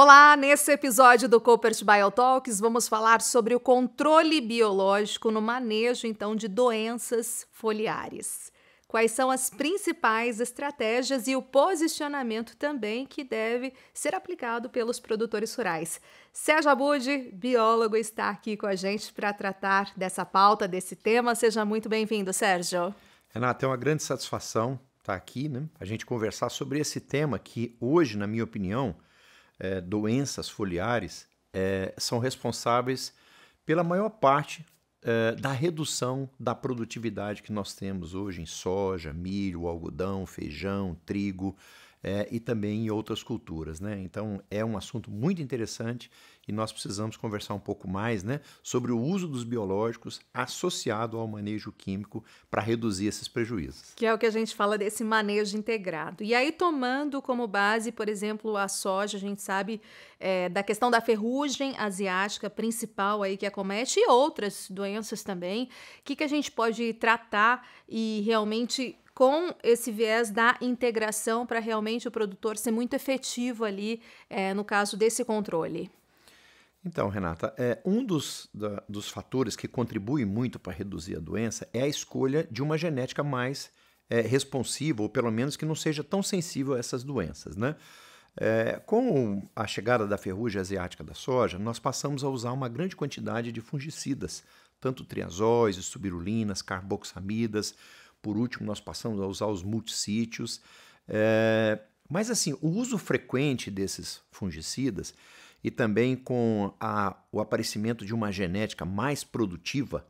Olá, nesse episódio do Cooper's Biotalks vamos falar sobre o controle biológico no manejo então de doenças foliares. Quais são as principais estratégias e o posicionamento também que deve ser aplicado pelos produtores rurais? Sérgio Abud, biólogo, está aqui com a gente para tratar dessa pauta, desse tema. Seja muito bem-vindo, Sérgio. Renata, é uma grande satisfação estar aqui, né? A gente conversar sobre esse tema que hoje, na minha opinião, é, doenças foliares é, são responsáveis pela maior parte é, da redução da produtividade que nós temos hoje em soja, milho, algodão, feijão, trigo, é, e também em outras culturas. Né? Então é um assunto muito interessante e nós precisamos conversar um pouco mais né, sobre o uso dos biológicos associado ao manejo químico para reduzir esses prejuízos. Que é o que a gente fala desse manejo integrado. E aí, tomando como base, por exemplo, a soja, a gente sabe é, da questão da ferrugem asiática principal aí que acomete e outras doenças também. O que, que a gente pode tratar e realmente com esse viés da integração para realmente o produtor ser muito efetivo ali é, no caso desse controle? Então, Renata, é, um dos, da, dos fatores que contribui muito para reduzir a doença é a escolha de uma genética mais é, responsiva, ou pelo menos que não seja tão sensível a essas doenças. Né? É, com a chegada da ferrugem asiática da soja, nós passamos a usar uma grande quantidade de fungicidas, tanto triazóis, subirulinas, carboxamidas, por último, nós passamos a usar os multissítios. É, mas assim, o uso frequente desses fungicidas e também com a, o aparecimento de uma genética mais produtiva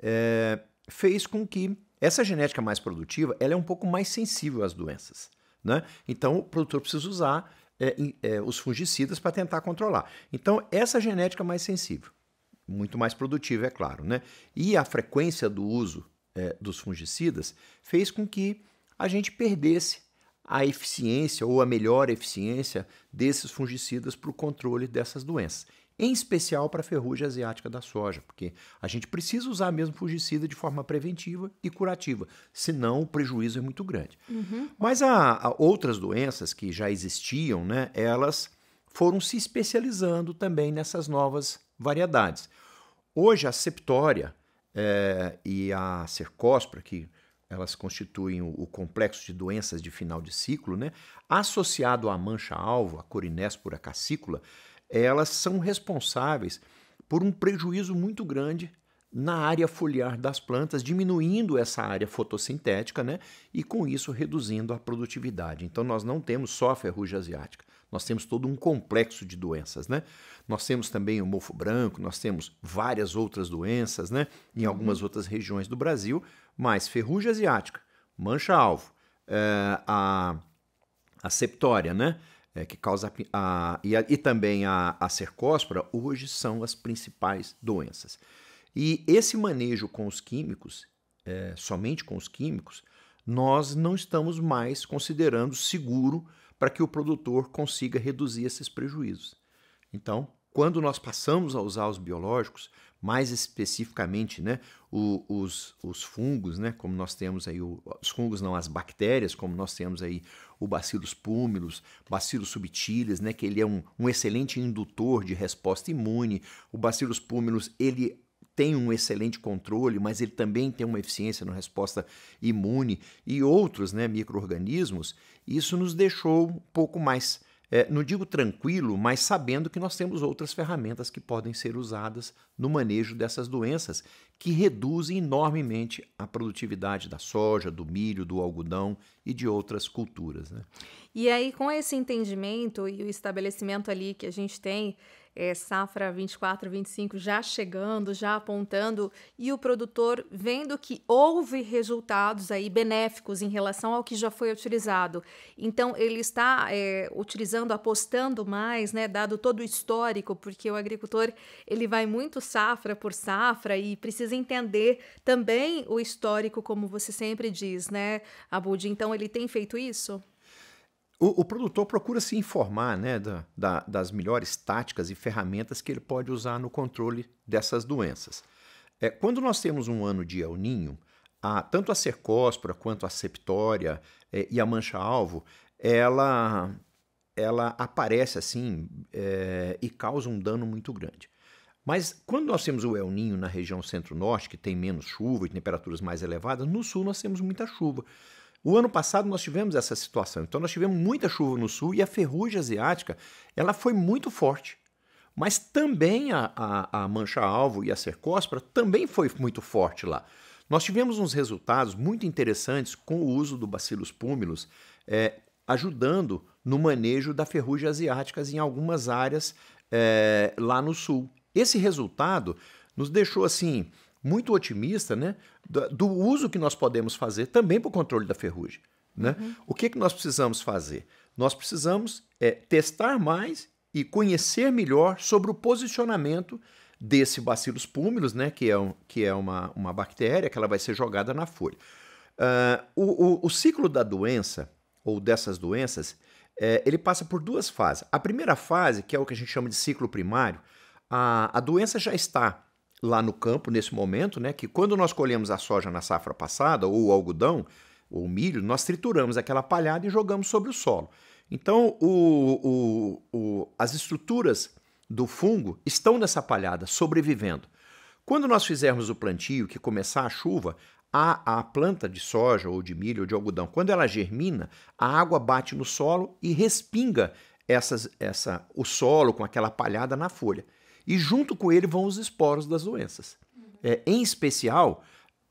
é, fez com que essa genética mais produtiva ela é um pouco mais sensível às doenças. Né? Então, o produtor precisa usar é, é, os fungicidas para tentar controlar. Então, essa genética mais sensível, muito mais produtiva, é claro, né? E a frequência do uso é, dos fungicidas fez com que a gente perdesse a eficiência ou a melhor eficiência desses fungicidas para o controle dessas doenças, em especial para a ferrugem asiática da soja, porque a gente precisa usar mesmo fungicida de forma preventiva e curativa, senão o prejuízo é muito grande. Uhum. Mas há, há outras doenças que já existiam, né, elas foram se especializando também nessas novas variedades. Hoje a septória é, e a cercóspora, que elas constituem o, o, complexo de doenças de final de ciclo, né? associado à mancha-alvo, a corinéspora cassícula, elas são responsáveis por um prejuízo muito grande na área foliar das plantas, diminuindo essa área fotossintética né? e, com isso, reduzindo a produtividade. Então, nós não temos só a ferrugem asiática, nós temos todo um complexo de doenças, né? Nós temos também o mofo branco, nós temos várias outras doenças, né? Em uhum. algumas outras regiões do Brasil, mas ferrugem asiática, mancha-alvo, é, a, a septória, né? É, que causa a, e, a, e também a, a cercóspora, hoje são as principais doenças. E esse manejo com os químicos, é, somente com os químicos, nós não estamos mais considerando seguro para que o produtor consiga reduzir esses prejuízos. Então, quando nós passamos a usar os biológicos, mais especificamente né, os, os, fungos, né, como nós temos aí, o, os fungos não, as bactérias, como nós temos aí o bacillus pumilus, bacillus subtilis, né, que ele é um, um excelente indutor de resposta imune, o bacillus pumilus, ele tem um excelente controle, mas ele também tem uma eficiência na resposta imune e outros né, micro-organismos, isso nos deixou um pouco mais, é, não digo tranquilo, mas sabendo que nós temos outras ferramentas que podem ser usadas no manejo dessas doenças, que reduzem enormemente a produtividade da soja, do milho, do algodão e de outras culturas. Né? E aí, com esse entendimento e o estabelecimento ali que a gente tem é, safra 24, 25 já chegando, já apontando, e o produtor vendo que houve resultados aí benéficos em relação ao que já foi utilizado. Então, ele está é, utilizando, apostando mais, né, dado todo o histórico, porque o agricultor ele vai muito safra por safra e precisa entender também o histórico, como você sempre diz, né, Abud? Então, ele tem feito isso? o, o produtor procura se informar né, da, da, das melhores táticas e ferramentas que ele pode usar no controle dessas doenças. É, quando nós temos um ano de El Ninho, a, tanto a cercóspora quanto a septória é, e a mancha-alvo, ela, ela aparece assim é, e causa um dano muito grande. Mas quando nós temos o El Ninho na região centro-norte, que tem menos chuva e temperaturas mais elevadas, no sul nós temos muita chuva. O ano passado nós tivemos essa situação, então nós tivemos muita chuva no sul e a ferrugem asiática ela foi muito forte. Mas também a, a, a mancha-alvo e a cercóspora também foi muito forte lá. Nós tivemos uns resultados muito interessantes com o uso do Bacillus pumilus, é, ajudando no manejo da ferrugem asiática em algumas áreas é, lá no sul. Esse resultado nos deixou assim muito otimista né, do, do uso que nós podemos fazer também para o controle da ferrugem. Né? Uhum. O que, que nós precisamos fazer? Nós precisamos é, testar mais e conhecer melhor sobre o posicionamento desse bacillus púmulos, né, que é, um, que é uma, uma bactéria que ela vai ser jogada na folha. Uh, o, o, o, ciclo da doença, ou dessas doenças, é, ele passa por duas fases. A primeira fase, que é o que a gente chama de ciclo primário, a, a doença já está lá no campo nesse momento, né, que quando nós colhemos a soja na safra passada, ou o algodão, ou o milho, nós trituramos aquela palhada e jogamos sobre o solo. Então, o, o, o, as estruturas do fungo estão nessa palhada, sobrevivendo. Quando nós fizermos o plantio, que começar a chuva, a, a planta de soja ou de milho ou de algodão, quando ela germina, a água bate no solo e respinga essas, essa, o solo com aquela palhada na folha e junto com ele vão os esporos das doenças. É, em especial,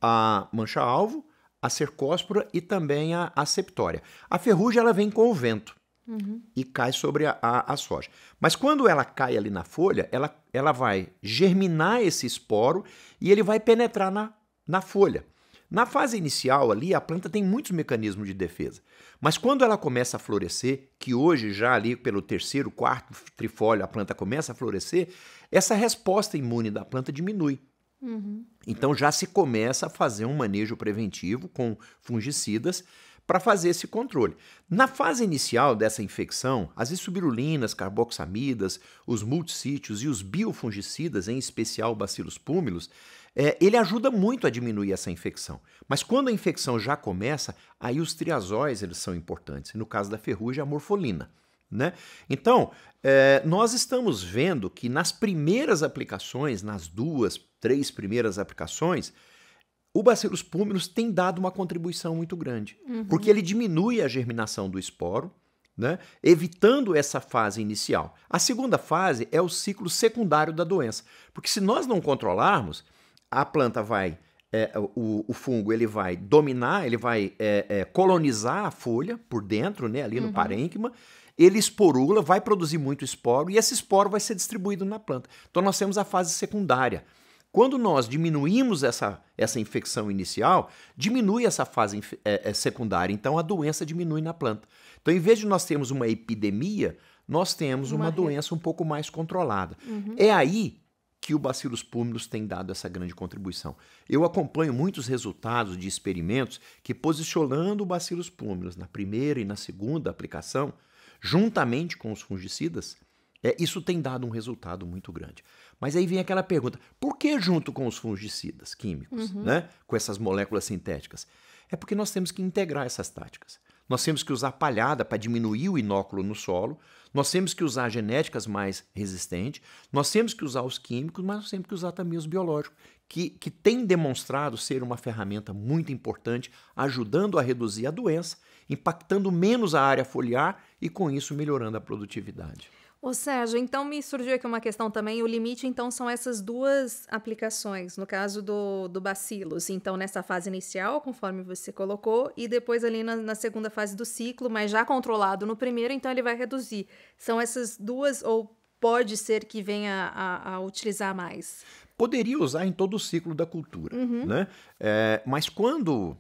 a mancha-alvo, a cercóspora e também a, a septória. A ferrugem ela vem com o vento uhum. e cai sobre a, a, a, soja. Mas quando ela cai ali na folha, ela, ela vai germinar esse esporo e ele vai penetrar na, na folha. Na fase inicial ali, a planta tem muitos mecanismos de defesa. Mas quando ela começa a florescer, que hoje já ali pelo terceiro, quarto trifólio a planta começa a florescer, essa resposta imune da planta diminui. Uhum. Então já se começa a fazer um manejo preventivo com fungicidas para fazer esse controle. Na fase inicial dessa infecção, as isubrulinas, carboxamidas, os multissítios e os biofungicidas, em especial bacilos púmulos é, ele ajuda muito a diminuir essa infecção. Mas quando a infecção já começa, aí os triazóis eles são importantes. No caso da ferrugem, é a morfolina. Né? Então, é, nós estamos vendo que nas primeiras aplicações, nas duas, três primeiras aplicações, o Bacillus pulmonus tem dado uma contribuição muito grande, uhum. porque ele diminui a germinação do esporo, né? evitando essa fase inicial. A segunda fase é o ciclo secundário da doença, porque se nós não controlarmos, a planta vai, é, o, o, fungo ele vai dominar, ele vai é, é, colonizar a folha por dentro, né, ali no uhum. parênquima, ele esporula, vai produzir muito esporo e esse esporo vai ser distribuído na planta. Então nós temos a fase secundária. Quando nós diminuímos essa, essa infecção inicial, diminui essa fase é, é, secundária, então a doença diminui na planta. Então, em vez de nós termos uma epidemia, nós temos uma, uma doença um pouco mais controlada. Uhum. É aí que o Bacillus pulmulus tem dado essa grande contribuição. Eu acompanho muitos resultados de experimentos que posicionando o Bacillus pulmulus na primeira e na segunda aplicação, juntamente com os fungicidas, é, isso tem dado um resultado muito grande. Mas aí vem aquela pergunta: por que junto com os fungicidas químicos, uhum. né, com essas moléculas sintéticas? É porque nós temos que integrar essas táticas nós temos que usar palhada para diminuir o inóculo no solo, nós temos que usar genéticas mais resistentes, nós temos que usar os químicos, mas nós temos que usar também os biológicos, que, que tem demonstrado ser uma ferramenta muito importante, ajudando a reduzir a doença, impactando menos a área foliar e, com isso, melhorando a produtividade. Ô Sérgio, então me surgiu aqui uma questão também. O limite, então, são essas duas aplicações, no caso do, do bacilos. Então, nessa fase inicial, conforme você colocou, e depois ali na, na segunda fase do ciclo, mas já controlado no primeiro, então ele vai reduzir. São essas duas, ou pode ser que venha a, a utilizar mais? Poderia usar em todo o ciclo da cultura, uhum. né? É, mas quando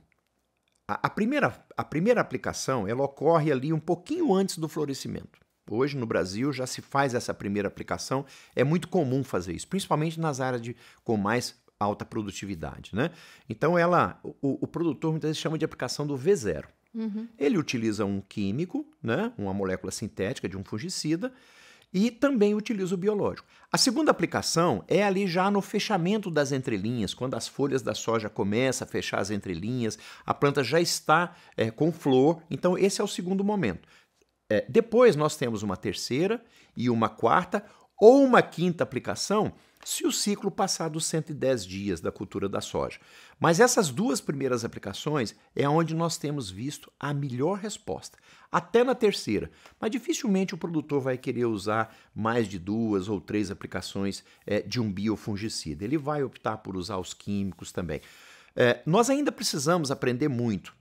a, a, primeira, a primeira aplicação, ela ocorre ali um pouquinho antes do florescimento. Hoje no Brasil já se faz essa primeira aplicação, é muito comum fazer isso, principalmente nas áreas de, com mais alta produtividade. Né? Então ela, o, o produtor muitas vezes chama de aplicação do V0. Uhum. Ele utiliza um químico, né, uma molécula sintética de um fungicida, e também utiliza o biológico. A segunda aplicação é ali já no fechamento das entrelinhas, quando as folhas da soja começam a fechar as entrelinhas, a planta já está é, com flor, então esse é o segundo momento. É, depois nós temos uma terceira e uma quarta ou uma quinta aplicação se o ciclo passar dos 110 dias da cultura da soja. Mas essas duas primeiras aplicações é onde nós temos visto a melhor resposta, até na terceira. Mas dificilmente o produtor vai querer usar mais de duas ou três aplicações é, de um biofungicida. Ele vai optar por usar os químicos também. É, nós ainda precisamos aprender muito,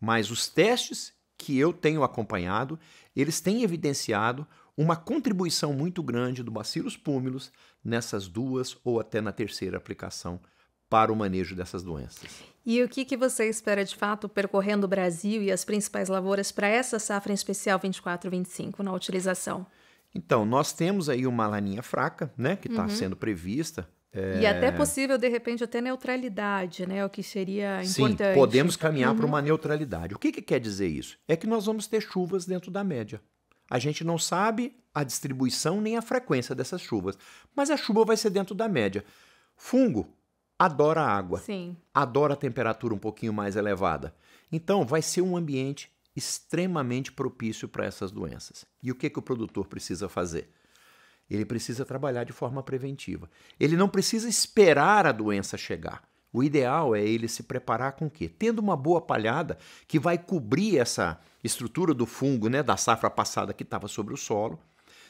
mas os testes que eu tenho acompanhado, eles têm evidenciado uma contribuição muito grande do Bacillus pumilus nessas duas ou até na terceira aplicação para o manejo dessas doenças. E o que, que você espera de fato percorrendo o Brasil e as principais lavouras para essa safra em especial 24-25 na utilização? Então, nós temos aí uma laninha fraca, né, que está uhum. sendo prevista é... E até possível, de repente, até neutralidade, né? O que seria importante. Sim, podemos caminhar uhum. para uma neutralidade. O que, que quer dizer isso? É que nós vamos ter chuvas dentro da média. A gente não sabe a distribuição nem a frequência dessas chuvas, mas a chuva vai ser dentro da média. Fungo adora água, Sim. adora a temperatura um pouquinho mais elevada. Então, vai ser um ambiente extremamente propício para essas doenças. E o que, que o produtor precisa fazer? Ele precisa trabalhar de forma preventiva. Ele não precisa esperar a doença chegar. O ideal é ele se preparar com o quê? Tendo uma boa palhada que vai cobrir essa estrutura do fungo, né, da safra passada que estava sobre o solo.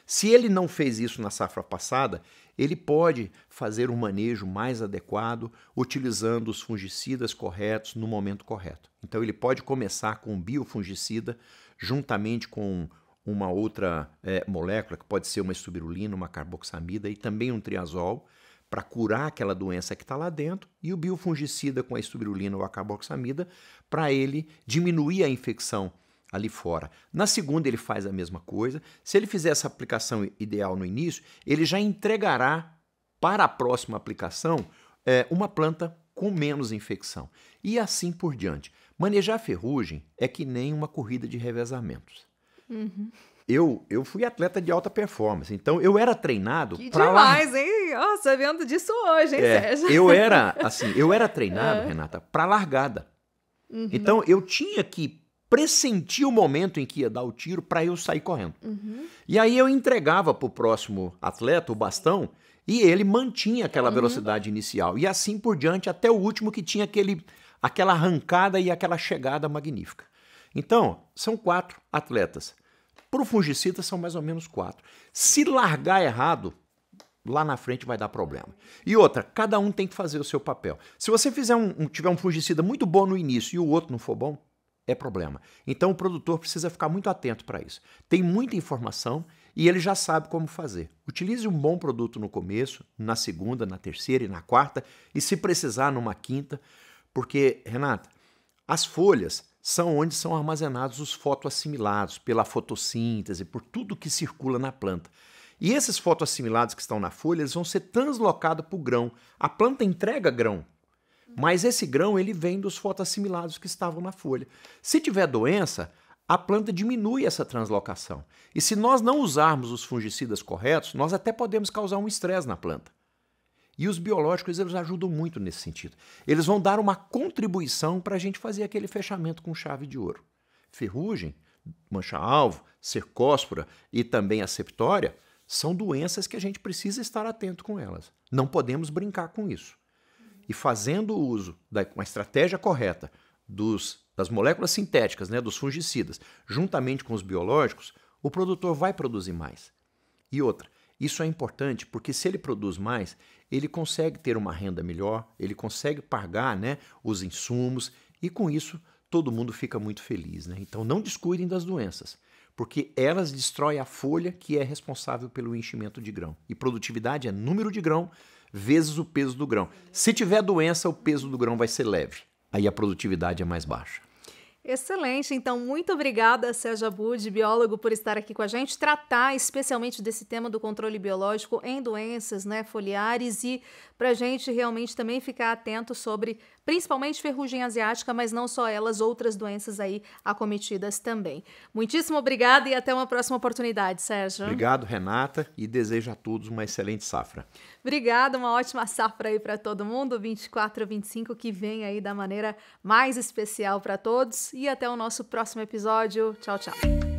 Se ele não fez isso na safra passada, ele pode fazer um manejo mais adequado, utilizando os fungicidas corretos no momento correto. Então ele pode começar com um biofungicida juntamente com uma outra é, molécula, que pode ser uma estubirulina, uma carboxamida e também um triazol, para curar aquela doença que está lá dentro, e o biofungicida com a estubirulina ou a carboxamida para ele diminuir a infecção ali fora. Na segunda, ele faz a mesma coisa. Se ele fizer essa aplicação ideal no início, ele já entregará para a próxima aplicação é, uma planta com menos infecção. E assim por diante. Manejar ferrugem é que nem uma corrida de revezamentos. Uhum. Eu, eu fui atleta de alta performance, então eu era treinado para demais, lar... hein? Oh, vendo disso hoje, hein, é, Sérgio? Eu era, assim, eu era treinado, é. Renata, para largada. Uhum. Então eu tinha que pressentir o momento em que ia dar o tiro para eu sair correndo. Uhum. E aí eu entregava para o próximo atleta o bastão e ele mantinha aquela uhum. velocidade uhum. inicial. E assim por diante até o último que tinha aquele, aquela arrancada e aquela chegada magnífica. Então, são quatro atletas. Para o fungicida, são mais ou menos quatro. Se largar errado, lá na frente vai dar problema. E outra, cada um tem que fazer o seu papel. Se você fizer um, um, tiver um fungicida muito bom no início e o outro não for bom, é problema. Então o produtor precisa ficar muito atento para isso. Tem muita informação e ele já sabe como fazer. Utilize um bom produto no começo, na segunda, na terceira e na quarta, e se precisar, numa quinta, porque, Renata, as folhas são onde são armazenados os fotoassimilados pela fotossíntese, por tudo que circula na planta. E esses fotoassimilados que estão na folha, eles vão ser translocados para o grão. A planta entrega grão, mas esse grão ele vem dos fotoassimilados que estavam na folha. Se tiver doença, a planta diminui essa translocação. E se nós não usarmos os fungicidas corretos, nós até podemos causar um estresse na planta. E os biológicos eles ajudam muito nesse sentido. Eles vão dar uma contribuição para a gente fazer aquele fechamento com chave de ouro. Ferrugem, mancha-alvo, cercóspora e também a septória são doenças que a gente precisa estar atento com elas. Não podemos brincar com isso. E fazendo o uso da uma estratégia correta dos, das moléculas sintéticas, né, dos fungicidas, juntamente com os biológicos, o produtor vai produzir mais. E outra, isso é importante porque se ele produz mais, ele consegue ter uma renda melhor, ele consegue pagar né, os insumos e com isso todo mundo fica muito feliz. Né? Então não descuidem das doenças, porque elas destroem a folha que é responsável pelo enchimento de grão. E produtividade é número de grão vezes o peso do grão. Se tiver doença, o peso do grão vai ser leve, aí a produtividade é mais baixa. Excelente, então muito obrigada, Sérgio Abud, biólogo, por estar aqui com a gente, tratar especialmente desse tema do controle biológico em doenças né, foliares e para a gente realmente também ficar atento sobre, principalmente ferrugem asiática, mas não só elas, outras doenças aí acometidas também. Muitíssimo obrigada e até uma próxima oportunidade, Sérgio. Obrigado, Renata, e desejo a todos uma excelente safra. Obrigada, uma ótima safra aí para todo mundo, 24 25 que vem aí da maneira mais especial para todos e até o nosso próximo episódio. Tchau, tchau.